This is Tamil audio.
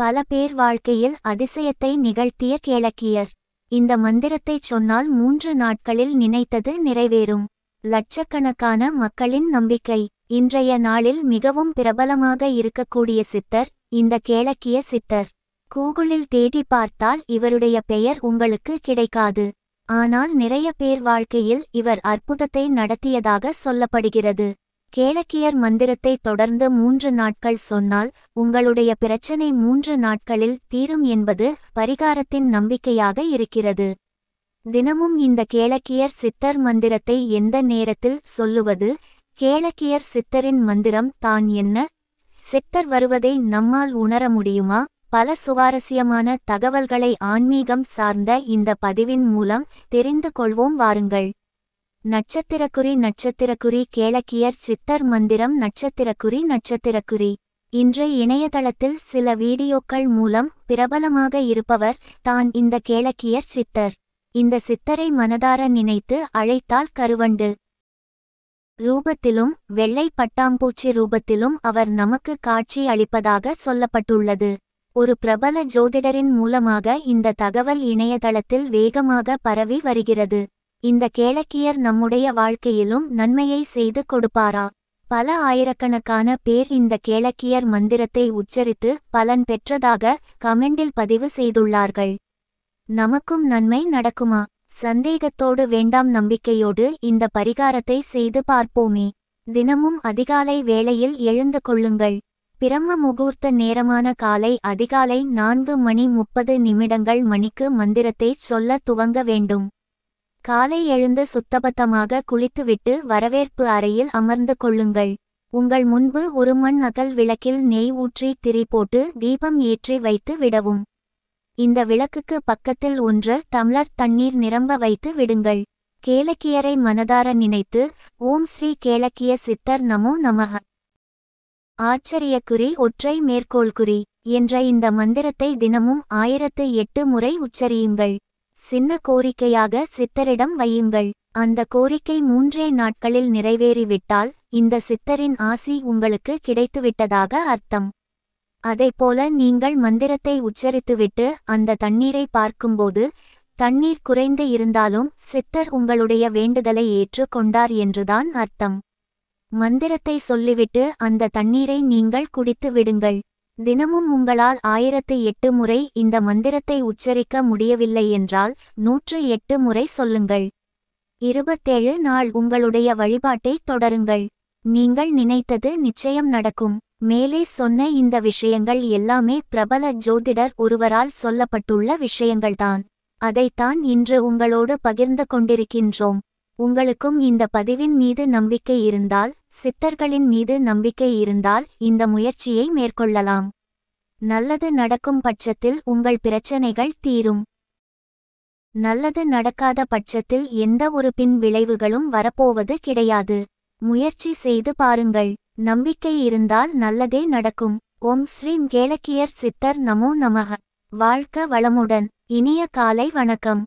பல பேர் வாழ்க்கையில் அதிசயத்தை நிகழ்த்திய கேளக்கியர் இந்த மந்திரத்தைச் சொன்னால் மூன்று நாட்களில் நினைத்தது நிறைவேறும் லட்சக்கணக்கான மக்களின் நம்பிக்கை இன்றைய நாளில் மிகவும் பிரபலமாக இருக்கக்கூடிய சித்தர் இந்த கேளக்கிய சித்தர் கூகுளில் தேடி பார்த்தால் இவருடைய பெயர் உங்களுக்கு கிடைக்காது ஆனால் நிறைய பேர் வாழ்க்கையில் இவர் அற்புதத்தை நடத்தியதாக சொல்லப்படுகிறது கேளக்கியர் மந்திரத்தை தொடர்ந்து மூன்று நாட்கள் சொன்னால் உங்களுடைய பிரச்சனை மூன்று நாட்களில் தீரும் என்பது பரிகாரத்தின் நம்பிக்கையாக இருக்கிறது தினமும் இந்த கேளக்கியர் சித்தர் மந்திரத்தை எந்த நேரத்தில் சொல்லுவது கேளக்கியர் சித்தரின் மந்திரம் தான் என்ன சித்தர் வருவதை நம்மால் உணர முடியுமா பல சுவாரஸ்யமான தகவல்களை ஆன்மீகம் சார்ந்த இந்த பதிவின் மூலம் தெரிந்து கொள்வோம் வாருங்கள் நட்சத்திரக்குறி நட்சத்திரக்குறி கேளக்கியர் சித்தர் மந்திரம் நட்சத்திரக்குறி நட்சத்திரக்குறி இன்றைய இணையதளத்தில் சில வீடியோக்கள் மூலம் பிரபலமாக இருப்பவர் தான் இந்த கேளக்கியர் சித்தர் இந்த சித்தரை மனதார நினைத்து அழைத்தால் கருவண்டு ரூபத்திலும் வெள்ளை பட்டாம்பூச்சி ரூபத்திலும் அவர் நமக்கு காட்சி அளிப்பதாக சொல்லப்பட்டுள்ளது ஒரு பிரபல ஜோதிடரின் மூலமாக இந்த தகவல் இணையதளத்தில் வேகமாக பரவி வருகிறது இந்த கேளக்கியர் நம்முடைய வாழ்க்கையிலும் நன்மையை செய்து கொடுப்பாரா பல ஆயிரக்கணக்கான பேர் இந்த கேளக்கியர் மந்திரத்தை உச்சரித்து பலன் பெற்றதாக கமெண்டில் பதிவு செய்துள்ளார்கள் நமக்கும் நன்மை நடக்குமா சந்தேகத்தோடு வேண்டாம் நம்பிக்கையோடு இந்த பரிகாரத்தை செய்து பார்ப்போமே தினமும் அதிகாலை வேளையில் எழுந்து கொள்ளுங்கள் பிரம்ம முகூர்த்த நேரமான காலை அதிகாலை நான்கு மணி முப்பது நிமிடங்கள் மணிக்கு மந்திரத்தை சொல்லத் துவங்க வேண்டும் காலை எழுந்து சுத்தபத்தமாக குளித்துவிட்டு வரவேற்பு அறையில் அமர்ந்து கொள்ளுங்கள் உங்கள் முன்பு ஒரு மண் அகல் விளக்கில் நெய் ஊற்றி திரி போட்டு தீபம் ஏற்றி வைத்து விடவும் இந்த விளக்குக்கு பக்கத்தில் ஒன்று டம்ளர் தண்ணீர் நிரம்ப வைத்து விடுங்கள் கேளக்கியரை மனதார நினைத்து ஓம் ஸ்ரீ கேளக்கிய சித்தர் நமோ நமக ஆச்சரியக்குறி ஒற்றை மேற்கோள்குறி என்ற இந்த மந்திரத்தை தினமும் ஆயிரத்து எட்டு முறை உச்சரியுங்கள் சின்ன கோரிக்கையாக சித்தரிடம் வையுங்கள் அந்த கோரிக்கை மூன்றே நாட்களில் நிறைவேறிவிட்டால் இந்த சித்தரின் ஆசி உங்களுக்கு கிடைத்துவிட்டதாக அர்த்தம் அதைப்போல நீங்கள் மந்திரத்தை உச்சரித்துவிட்டு அந்த தண்ணீரை பார்க்கும்போது தண்ணீர் குறைந்து இருந்தாலும் சித்தர் உங்களுடைய வேண்டுதலை ஏற்று கொண்டார் என்றுதான் அர்த்தம் மந்திரத்தை சொல்லிவிட்டு அந்த தண்ணீரை நீங்கள் குடித்து விடுங்கள் தினமும் உங்களால் ஆயிரத்து எட்டு முறை இந்த மந்திரத்தை உச்சரிக்க முடியவில்லை என்றால் நூற்று எட்டு முறை சொல்லுங்கள் இருபத்தேழு நாள் உங்களுடைய வழிபாட்டை தொடருங்கள் நீங்கள் நினைத்தது நிச்சயம் நடக்கும் மேலே சொன்ன இந்த விஷயங்கள் எல்லாமே பிரபல ஜோதிடர் ஒருவரால் சொல்லப்பட்டுள்ள விஷயங்கள்தான் அதைத்தான் இன்று உங்களோடு பகிர்ந்து கொண்டிருக்கின்றோம் உங்களுக்கும் இந்த பதிவின் மீது நம்பிக்கை இருந்தால் சித்தர்களின் மீது நம்பிக்கை இருந்தால் இந்த முயற்சியை மேற்கொள்ளலாம் நல்லது நடக்கும் பட்சத்தில் உங்கள் பிரச்சனைகள் தீரும் நல்லது நடக்காத பட்சத்தில் எந்த ஒரு பின் விளைவுகளும் வரப்போவது கிடையாது முயற்சி செய்து பாருங்கள் நம்பிக்கை இருந்தால் நல்லதே நடக்கும் ஓம் ஸ்ரீம் கேளக்கியர் சித்தர் நமோ நமக வாழ்க்க வளமுடன் இனிய காலை வணக்கம்